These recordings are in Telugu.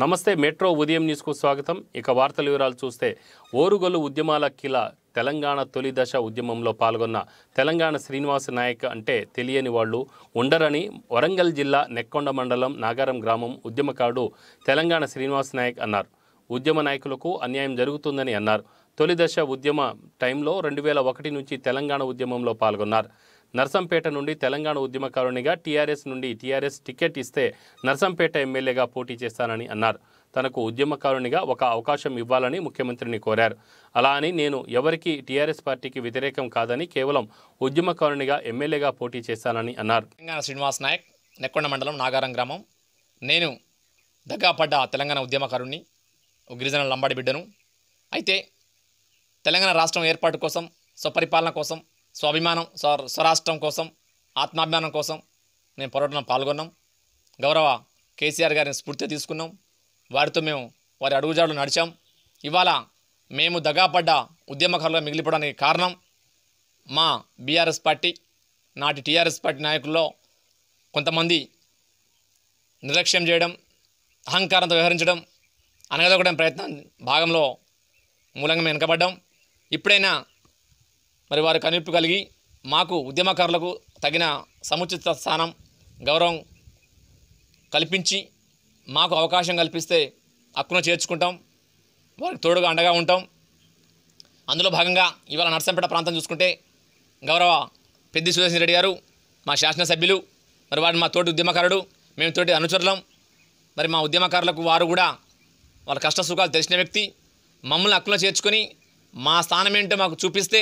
నమస్తే మెట్రో ఉదయం న్యూస్కు స్వాగతం ఇక వార్తల వివరాలు చూస్తే ఓరుగోలు ఉద్యమాల కిల తెలంగాణ తొలి దశ ఉద్యమంలో పాల్గొన్న తెలంగాణ శ్రీనివాస నాయక్ అంటే తెలియని వాళ్ళు ఉండరని వరంగల్ జిల్లా నెక్కొండ మండలం నాగారం గ్రామం ఉద్యమకారుడు తెలంగాణ శ్రీనివాస నాయక్ అన్నారు ఉద్యమ నాయకులకు అన్యాయం జరుగుతుందని అన్నారు తొలి దశ ఉద్యమ టైంలో రెండు వేల ఒకటి నుంచి తెలంగాణ ఉద్యమంలో పాల్గొన్నారు నర్సంపేట నుండి తెలంగాణ ఉద్యమకారునిగా టీఆర్ఎస్ నుండి టీఆర్ఎస్ టికెట్ ఇస్తే నర్సంపేట ఎమ్మెల్యేగా పోటీ చేస్తానని అన్నారు తనకు ఉద్యమకారునిగా ఒక అవకాశం ఇవ్వాలని ముఖ్యమంత్రిని కోరారు అలా అని నేను ఎవరికి టీఆర్ఎస్ పార్టీకి వ్యతిరేకం కాదని కేవలం ఉద్యమకారునిగా ఎమ్మెల్యేగా పోటీ చేస్తానని అన్నారు తెలంగాణ శ్రీనివాస్ నాయక్ నెక్కొండ మండలం నాగారం గ్రామం నేను దగ్గపడ్డ తెలంగాణ ఉద్యమకారుణ్ణి గిరిజన లంబాడి బిడ్డను అయితే తెలంగాణ రాష్ట్రం ఏర్పాటు కోసం స్వపరిపాలన కోసం స్వాభిమానం స్వరాష్ట్రం కోసం ఆత్మాభిమానం కోసం మేము పోరాటంలో పాల్గొన్నాం గౌరవ కేసీఆర్ గారిని స్ఫూర్తి తీసుకున్నాం వారితో మేము వారి అడుగుజాడలు నడిచాం ఇవాళ మేము దగాపడ్డ ఉద్యమకారులుగా మిగిలిపోవడానికి కారణం మా బీఆర్ఎస్ పార్టీ నాటి టీఆర్ఎస్ పార్టీ నాయకుల్లో కొంతమంది నిర్లక్ష్యం చేయడం అహంకారంతో వ్యవహరించడం అనగదొకడం ప్రయత్నం భాగంలో మూలంగా మేము వెనకబడ్డాం ఇప్పుడైనా మరి వారు కనిపి కలిగి మాకు ఉద్యమకారులకు తగిన సముచిత స్థానం గౌరవం కల్పించి మాకు అవకాశం కల్పిస్తే హక్కును చేర్చుకుంటాం వారికి తోడుగా అండగా ఉంటాం అందులో భాగంగా ఇవాళ నర్సంపేట ప్రాంతం చూసుకుంటే గౌరవ పెద్ది సుదర్శన్ రెడ్డి గారు మా శాసనసభ్యులు మరి వాడు మా తోటి ఉద్యమకారుడు మేము తోటి అనుచరులం మరి మా ఉద్యమకారులకు వారు కూడా వాళ్ళ కష్ట సుఖాలు తెలిసిన వ్యక్తి మమ్మల్ని హక్కులో చేర్చుకొని మా స్థానం ఏంటో మాకు చూపిస్తే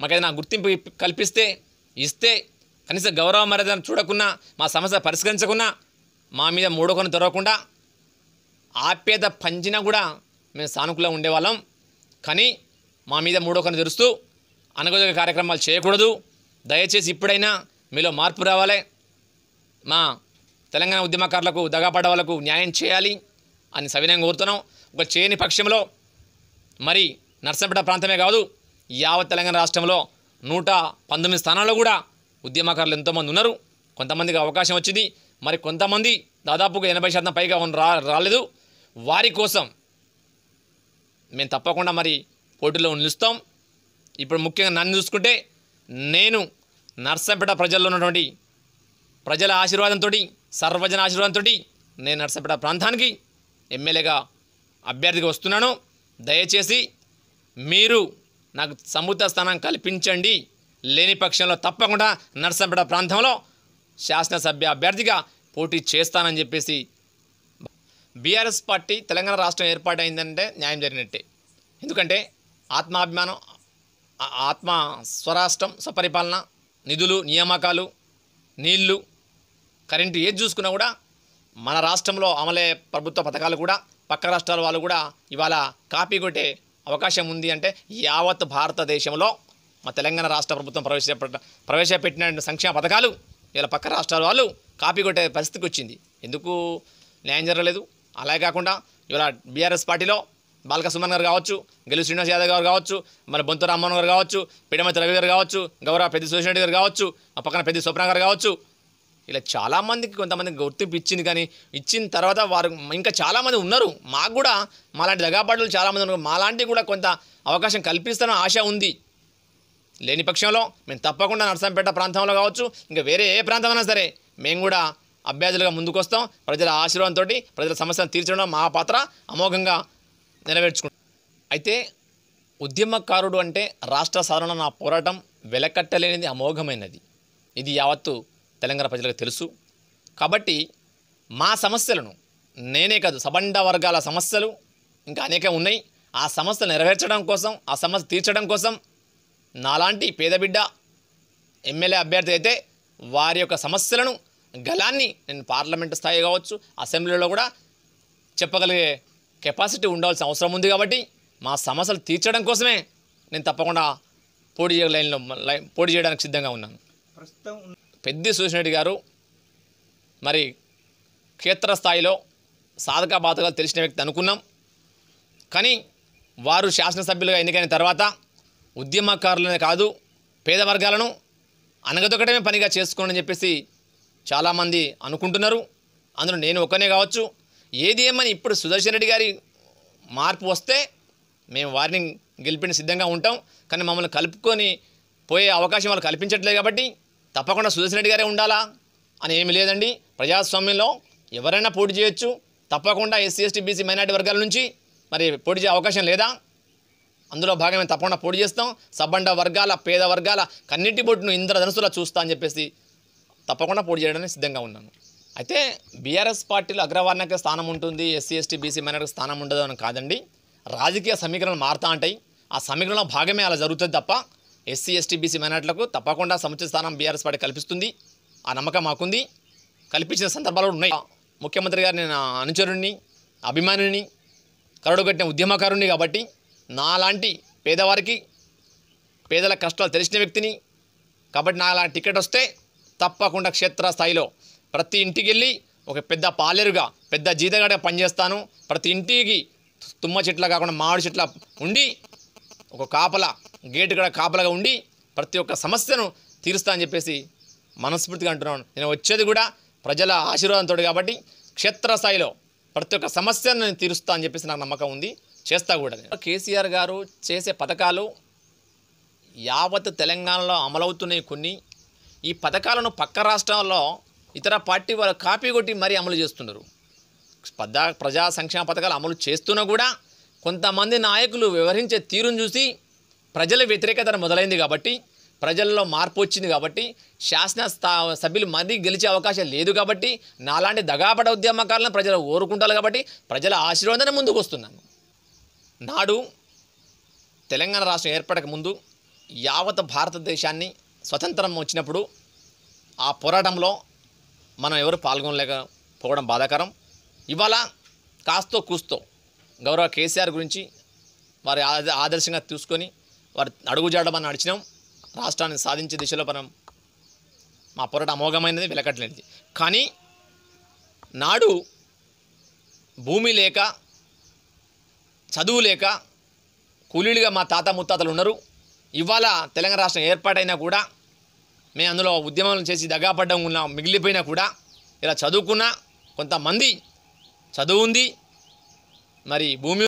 మాకు ఏదైనా గుర్తింపు కల్పిస్తే ఇస్తే కనీసం గౌరవ మర్యాదను చూడకుండా మా సమస్య పరిష్కరించకుండా మా మీద మూడకొని దొరకకుండా ఆప్యత పంచినా కూడా మేము సానుకూలంగా ఉండేవాళ్ళం కానీ మా మీద మూడోకొని తెరుస్తూ అనగదొక కార్యక్రమాలు చేయకూడదు దయచేసి ఇప్పుడైనా మీలో మార్పు రావాలి మా తెలంగాణ ఉద్యమకారులకు దగాపడ్డ వాళ్ళకు న్యాయం చేయాలి అని సవినయంగా కోరుతున్నాం ఒక చేయని పక్షంలో మరి నర్సంపేట ప్రాంతమే కాదు యావత్ తెలంగాణ రాష్ట్రంలో నూట పంతొమ్మిది స్థానాల్లో కూడా ఉద్యమకారులు ఎంతోమంది ఉన్నారు కొంతమందికి అవకాశం వచ్చింది మరి కొంతమంది దాదాపుగా ఎనభై శాతం పైగా రా రాలేదు వారి కోసం మేము తప్పకుండా మరి పోటీలో నిలుస్తాం ఇప్పుడు ముఖ్యంగా నన్ను చూసుకుంటే నేను నర్సంపేట ప్రజల్లో ఉన్నటువంటి ప్రజల ఆశీర్వాదంతో సర్వజన ఆశీర్వాదంతో నేను నర్సంపేట ప్రాంతానికి ఎమ్మెల్యేగా అభ్యర్థిగా వస్తున్నాను దయచేసి మీరు నాకు సముద్ర స్థానం కల్పించండి లేని పక్షంలో తప్పకుండా నర్సంపేట ప్రాంతంలో శాసనసభ్య అభ్యర్థిగా పోటీ చేస్తానని చెప్పేసి బీఆర్ఎస్ పార్టీ తెలంగాణ రాష్ట్రం ఏర్పాటైందంటే న్యాయం జరిగినట్టే ఎందుకంటే ఆత్మాభిమానం ఆత్మ స్వరాష్ట్రం స్వపరిపాలన నిధులు నియామకాలు నీళ్లు కరెంటు ఏది చూసుకున్నా కూడా మన రాష్ట్రంలో అమలే ప్రభుత్వ పథకాలు కూడా పక్క రాష్ట్రాల వాళ్ళు కూడా ఇవాళ కాపీ కొట్టే అవకాశం ఉంది అంటే యావత్ భారతదేశంలో మా తెలంగాణ రాష్ట్ర ప్రభుత్వం ప్రవేశపెట్ట ప్రవేశపెట్టిన సంక్షేమ పథకాలు ఇలా పక్క రాష్ట్రాల వాళ్ళు కాపీ కొట్టే పరిస్థితికి వచ్చింది ఎందుకు న్యాయం జరగలేదు అలాగే కాకుండా ఇలా బీఆర్ఎస్ పార్టీలో బాలక సుమన్ గారు కావచ్చు గెలు శ్రీనివాస్ యాదవ్ గారు కావచ్చు మన బొంతు రామ్మోహన్ గారు కావచ్చు పిడమతి రవి గారు కావచ్చు గౌరవ పెద్ద సురేష్ గారు కావచ్చు ఆ పక్కన పెద్ద స్వప్న గారు కావచ్చు ఇలా చాలామందికి కొంతమందికి గుర్తింపు ఇచ్చింది కానీ ఇచ్చిన తర్వాత వారు ఇంకా చాలామంది ఉన్నారు మాకు కూడా మాలాంటి దగాపాటులు చాలామంది ఉన్నారు లాంటివి కూడా కొంత అవకాశం కల్పిస్తాన ఆశ ఉంది లేని పక్షంలో మేము తప్పకుండా నర్సంపేట ప్రాంతంలో కావచ్చు ఇంకా వేరే ఏ ప్రాంతమైనా సరే మేము కూడా అభ్యర్థులుగా ముందుకొస్తాం ప్రజల ఆశీర్వాదంతో ప్రజల సమస్యను తీర్చడం మా పాత్ర అమోఘంగా నెరవేర్చుకుంటాం అయితే ఉద్యమకారుడు అంటే రాష్ట్ర సాధన నా పోరాటం వెలకట్టలేనిది అమోఘమైనది ఇది యావత్తు తెలంగాణ ప్రజలకు తెలుసు కాబట్టి మా సమస్యలను నేనే కాదు సబండ వర్గాల సమస్యలు ఇంకా అనేకం ఉన్నాయి ఆ సమస్యలు నెరవేర్చడం కోసం ఆ సమస్య తీర్చడం కోసం నాలాంటి పేద బిడ్డ ఎమ్మెల్యే అభ్యర్థి అయితే వారి యొక్క సమస్యలను గలాన్ని నేను పార్లమెంట్ స్థాయి కావచ్చు అసెంబ్లీలో కూడా చెప్పగలిగే కెపాసిటీ ఉండాల్సిన అవసరం ఉంది కాబట్టి మా సమస్యలు తీర్చడం కోసమే నేను తప్పకుండా పోటీ లైన్లో పోటీ చేయడానికి సిద్ధంగా ఉన్నాను ప్రస్తుతం పెద్ది సూర్యరెడ్డి గారు మరి క్షేత్రస్థాయిలో సాధక బాధకాలు తెలిసిన వ్యక్తి అనుకున్నాం కానీ వారు శాసనసభ్యులుగా ఎన్నికైన తర్వాత ఉద్యమకారులనే కాదు పేద వర్గాలను అనగదొకటమే పనిగా చేసుకోండి చెప్పేసి చాలామంది అనుకుంటున్నారు అందులో నేను ఒక్కనే కావచ్చు ఏది ఏమని ఇప్పుడు సుదర్శన్ రెడ్డి గారి మార్పు వస్తే మేము వారిని గెలిపిన సిద్ధంగా ఉంటాం కానీ మమ్మల్ని కలుపుకొని పోయే అవకాశం వాళ్ళు కల్పించట్లేదు కాబట్టి తప్పకుండా సుదర్శన రెడ్డి గారే ఉండాలా అని ఏమి లేదండి ప్రజాస్వామ్యంలో ఎవరైనా పోటీ చేయొచ్చు తప్పకుండా ఎస్సీ ఎస్టీ బీసీ మైనార్టీ వర్గాల నుంచి మరి పోటీ చేయ అవకాశం లేదా అందులో భాగమే తప్పకుండా పోటీ చేస్తాం సబ్బండ వర్గాల పేద వర్గాల కన్నిటి బొట్టును ఇంద్రధనుసులా చూస్తా అని చెప్పేసి తప్పకుండా పోటీ చేయడానికి సిద్ధంగా ఉన్నాను అయితే బీఆర్ఎస్ పార్టీలో అగ్రవర్ణకే స్థానం ఉంటుంది ఎస్సీ ఎస్టీ బీసీ మైనార్టీ స్థానం ఉండదు అని కాదండి రాజకీయ సమీకరణలు మారుతా ఉంటాయి ఆ సమీకరణలో భాగమే అలా జరుగుతుంది తప్ప ఎస్సీ ఎస్టీ బీసీ మైనార్టీలకు తప్పకుండా సముచిత స్థానం బీఆర్ఎస్ పార్టీ కల్పిస్తుంది ఆ నమ్మకం మాకుంది కల్పించిన సందర్భాలు ఉన్నాయి ముఖ్యమంత్రి గారు నేను అనుచరుణ్ణి అభిమానిని కరడుగట్టిన ఉద్యమకారుణ్ణి కాబట్టి నాలాంటి పేదవారికి పేదల కష్టాలు తెలిసిన వ్యక్తిని కాబట్టి నా టికెట్ వస్తే తప్పకుండా క్షేత్రస్థాయిలో ప్రతి ఇంటికి వెళ్ళి ఒక పెద్ద పాలేరుగా పెద్ద జీతగాడిగా పనిచేస్తాను ప్రతి ఇంటికి తుమ్మ చెట్ల కాకుండా మామిడి చెట్ల ఉండి ఒక కాపల గేటు కూడా కాపలాగా ఉండి ప్రతి ఒక్క సమస్యను తీరుస్తా అని చెప్పేసి మనస్ఫూర్తిగా అంటున్నాను నేను వచ్చేది కూడా ప్రజల ఆశీర్వాదంతో కాబట్టి క్షేత్రస్థాయిలో ప్రతి ఒక్క సమస్యను నేను తీరుస్తా అని చెప్పేసి నాకు నమ్మకం ఉంది చేస్తా కూడా కేసీఆర్ గారు చేసే పథకాలు యావత్ తెలంగాణలో అమలవుతున్నాయి కొన్ని ఈ పథకాలను పక్క రాష్ట్రాల్లో ఇతర పార్టీ వాళ్ళు కాపీ కొట్టి మరీ అమలు చేస్తున్నారు ప్రజా సంక్షేమ పథకాలు అమలు చేస్తున్నా కూడా కొంతమంది నాయకులు వ్యవహరించే తీరును చూసి ప్రజల వ్యతిరేకత మొదలైంది కాబట్టి ప్రజల్లో మార్పు వచ్చింది కాబట్టి శాసన స్థా సభ్యులు మరీ గెలిచే అవకాశం లేదు కాబట్టి నాలాంటి దగాపడ ఉద్యమకాలను ప్రజలు ఓరుకుంటారు కాబట్టి ప్రజల ఆశీర్వాదం ముందుకు వస్తున్నాను నాడు తెలంగాణ రాష్ట్రం ఏర్పడక ముందు యావత్ భారతదేశాన్ని స్వతంత్రం వచ్చినప్పుడు ఆ పోరాటంలో మనం ఎవరు పాల్గొనలేకపోవడం బాధాకరం ఇవాళ కాస్తో కూస్తో గౌరవ కేసీఆర్ గురించి వారి ఆదర్శంగా తీసుకొని వారి అడుగుజాడ మనం నడిచినాం రాష్ట్రాన్ని సాధించే దిశలో మనం మా పొరట అమోఘమైనది వెలకట్లేనిది కానీ నాడు భూమి లేక చదువు లేక కూలీలుగా మా తాత ముత్తాతలు ఉన్నారు ఇవాళ తెలంగాణ రాష్ట్రం ఏర్పాటైనా కూడా మేము అందులో ఉద్యమం చేసి దగాపడ్డం ఉన్న మిగిలిపోయినా కూడా ఇలా చదువుకున్న కొంతమంది చదువు ఉంది మరి భూమి